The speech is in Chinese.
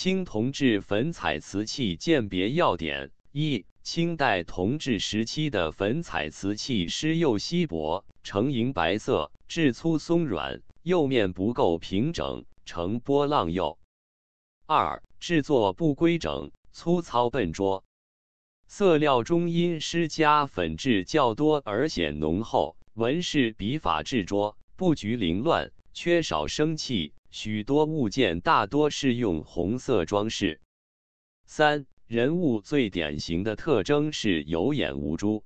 青铜制粉彩瓷器鉴别要点：一、清代铜治时期的粉彩瓷器施釉稀薄，呈银白色，质粗松软，釉面不够平整，呈波浪釉；二、制作不规整，粗糙笨拙，色料中因施加粉质较多而显浓厚，纹饰笔法制拙，布局凌乱，缺少生气。许多物件大多是用红色装饰。三人物最典型的特征是有眼无珠。